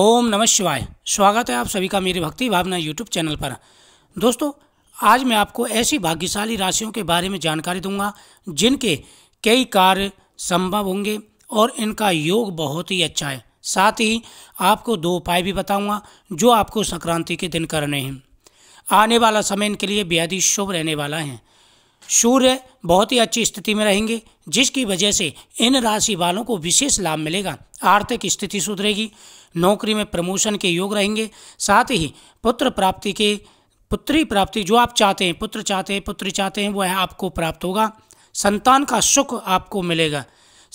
ओम नमः शिवाय स्वागत है आप सभी का मेरे भक्ति भावना यूट्यूब चैनल पर दोस्तों आज मैं आपको ऐसी भाग्यशाली राशियों के बारे में जानकारी दूंगा जिनके कई कार्य संभव होंगे और इनका योग बहुत ही अच्छा है साथ ही आपको दो उपाय भी बताऊंगा जो आपको संक्रांति के दिन करने हैं आने वाला समय इनके लिए बेहद ही शुभ रहने वाला है सूर्य बहुत ही अच्छी स्थिति में रहेंगे जिसकी वजह से इन राशि वालों को विशेष लाभ मिलेगा आर्थिक स्थिति सुधरेगी नौकरी में प्रमोशन के योग रहेंगे साथ ही पुत्र प्राप्ति के पुत्री प्राप्ति जो आप चाहते हैं पुत्र चाहते हैं पुत्री चाहते हैं वह आपको प्राप्त होगा संतान का सुख आपको मिलेगा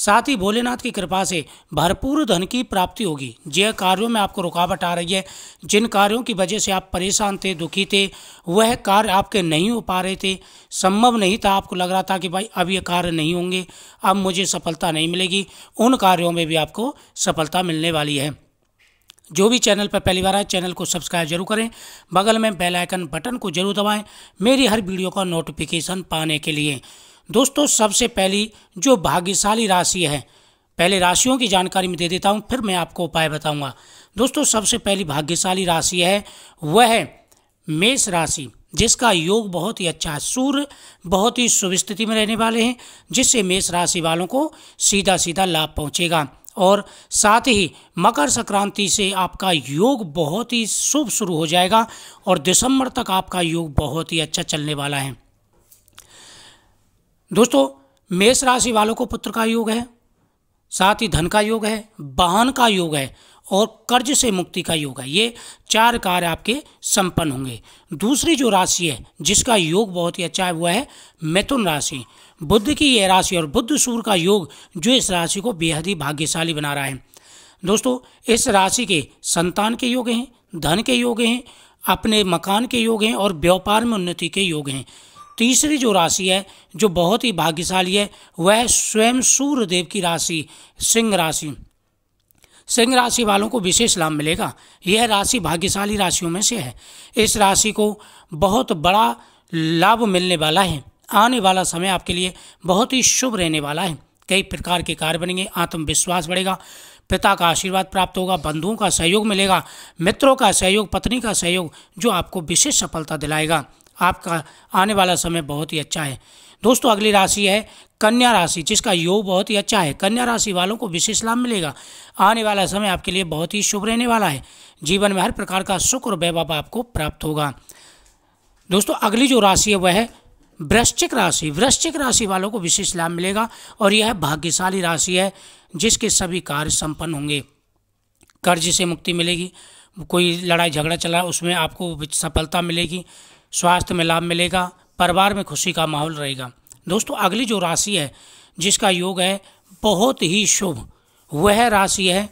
साथ ही भोलेनाथ की कृपा से भरपूर धन की प्राप्ति होगी जे कार्यों में आपको रुकावट आ रही है जिन कार्यों की वजह से आप परेशान थे दुखी थे वह कार्य आपके नहीं हो पा रहे थे संभव नहीं था आपको लग रहा था कि भाई अब ये कार्य नहीं होंगे अब मुझे सफलता नहीं मिलेगी उन कार्यों में भी आपको सफलता मिलने वाली है जो भी चैनल पर पहली बार आए चैनल को सब्सक्राइब जरूर करें बगल में बेल आइकन बटन को जरूर दबाएं मेरी हर वीडियो का नोटिफिकेशन पाने के लिए दोस्तों सबसे पहली जो भाग्यशाली राशि है पहले राशियों की जानकारी में दे देता हूँ फिर मैं आपको उपाय बताऊँगा दोस्तों सबसे पहली भाग्यशाली राशि है वह है मेष राशि जिसका योग बहुत ही अच्छा है सूर्य बहुत ही शुभ स्थिति में रहने वाले हैं जिससे मेष राशि वालों को सीधा सीधा लाभ पहुँचेगा और साथ ही मकर संक्रांति से आपका योग बहुत ही शुभ शुरू हो जाएगा और दिसंबर तक आपका योग बहुत ही अच्छा चलने वाला है दोस्तों मेष राशि वालों को पुत्र का योग है साथ ही धन का योग है वाहन का योग है और कर्ज से मुक्ति का योग है ये चार कार्य आपके संपन्न होंगे दूसरी जो राशि है जिसका योग बहुत ही अच्छा है वह है मिथुन राशि बुद्ध की यह राशि और बुद्ध सूर्य का योग जो इस राशि को बेहद ही भाग्यशाली बना रहा है दोस्तों इस राशि के संतान के योग हैं धन के योग हैं अपने मकान के योग हैं और व्यापार में उन्नति के योग हैं तीसरी जो राशि है जो बहुत ही भाग्यशाली है वह स्वयं सूर्यदेव की राशि सिंह राशि सिंह राशि वालों को विशेष लाभ मिलेगा यह राशि भाग्यशाली राशियों में से है इस राशि को बहुत बड़ा लाभ मिलने वाला है आने वाला समय आपके लिए बहुत ही शुभ रहने वाला है कई प्रकार के कार्य बनेंगे आत्मविश्वास बढ़ेगा पिता का आशीर्वाद प्राप्त होगा बंधुओं का सहयोग मिलेगा मित्रों का सहयोग पत्नी का सहयोग जो आपको विशेष सफलता दिलाएगा आपका आने वाला समय बहुत ही अच्छा है दोस्तों अगली राशि है कन्या राशि जिसका योग बहुत ही अच्छा है कन्या राशि वालों को विशेष लाभ मिलेगा आने वाला समय आपके लिए बहुत ही शुभ रहने वाला है जीवन में हर प्रकार का सुख और वैभव आपको प्राप्त होगा दोस्तों अगली जो राशि है वह है वृश्चिक राशि वृश्चिक राशि वालों को विशेष लाभ मिलेगा और यह भाग्यशाली राशि है जिसके सभी कार्य संपन्न होंगे कर्ज से मुक्ति मिलेगी कोई लड़ाई झगड़ा चला उसमें आपको सफलता मिलेगी स्वास्थ्य में लाभ मिलेगा परिवार में खुशी का माहौल रहेगा दोस्तों अगली जो राशि है जिसका योग है बहुत ही शुभ वह राशि है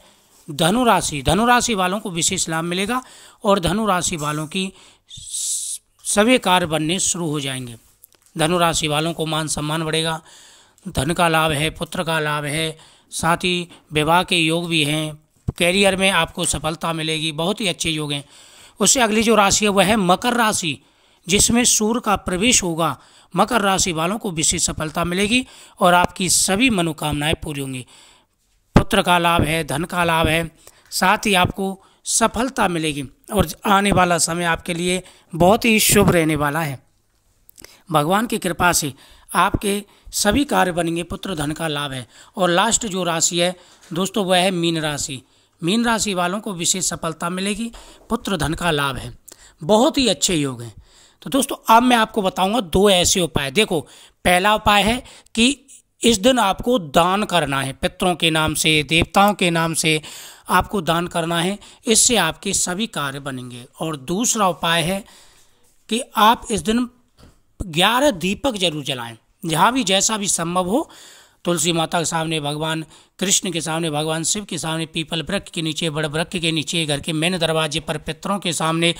धनु राशि धनु राशि वालों को विशेष लाभ मिलेगा और धनु राशि वालों की सभी कार्य बनने शुरू हो जाएंगे धनु राशि वालों को मान सम्मान बढ़ेगा धन का लाभ है पुत्र का लाभ है साथ ही विवाह के योग भी हैं कैरियर में आपको सफलता मिलेगी बहुत ही अच्छे योग हैं उससे अगली जो राशि है वह है मकर राशि जिसमें सूर्य का प्रवेश होगा मकर राशि वालों को विशेष सफलता मिलेगी और आपकी सभी मनोकामनाएं पूरी होंगी पुत्र का लाभ है धन का लाभ है साथ ही आपको सफलता मिलेगी और आने वाला समय आपके लिए बहुत ही शुभ रहने वाला है भगवान की कृपा से आपके सभी कार्य बनेंगे पुत्र धन का लाभ है और लास्ट जो राशि है दोस्तों वह है मीन राशि मीन राशि वालों को विशेष सफलता मिलेगी पुत्र धन का लाभ है बहुत ही अच्छे योग हैं तो दोस्तों अब मैं आपको बताऊंगा दो ऐसे उपाय देखो पहला उपाय है कि इस दिन आपको दान करना है पितरों के नाम से देवताओं के नाम से आपको दान करना है इससे आपके सभी कार्य बनेंगे और दूसरा उपाय है कि आप इस दिन ग्यारह दीपक जरूर जलाएं जहाँ भी जैसा भी संभव हो तुलसी माता के सामने भगवान कृष्ण के सामने भगवान शिव के सामने पीपल वृक्ष के नीचे बड़ वृक्ष के नीचे घर के मेन दरवाजे पर पितरों के सामने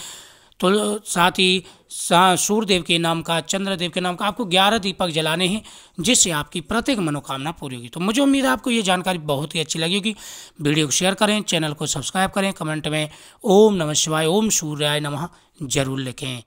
तो साथ ही सूर्यदेव के नाम का चंद्रदेव के नाम का आपको ग्यारह दीपक जलाने हैं जिससे आपकी प्रत्येक मनोकामना पूरी होगी तो मुझे उम्मीद है आपको ये जानकारी बहुत ही अच्छी लगी होगी वीडियो को शेयर करें चैनल को सब्सक्राइब करें कमेंट में ओम नमः शिवाय ओम सूर्याय नमः जरूर लिखें